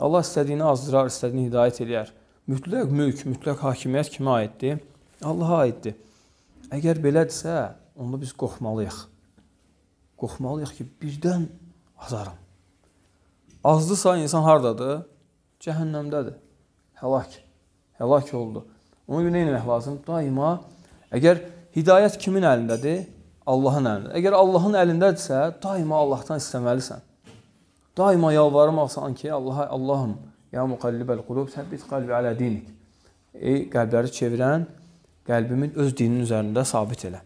Allah istədiyini azdırar, istədiyini hidayət eləyər. Mütləq mülk, mütləq hakimiyyət kimə aiddir? Allaha aiddir. Əgər belədirsə, onda biz qorxmalıyıq. Qorxmalıyıq ki, birdən azaram. Azdısa insan hardadır? Cəhənnəmdədir. Həlak. Həlak oldu. Ona görə nə etmək lazım? Daima əgər hidayət kimin əlindədir? Allahın əlindədir. Əgər Allahın əlindədirsə, daima Allahdan istəməlisən. Daima yalvarmaqsan ki, Allaha, Allahım, ya müqəllibəl qulub, səbbit qəlbi alə dinik. Ey qəlbləri çevirən, qəlbimin öz dininin üzərində sabit elə.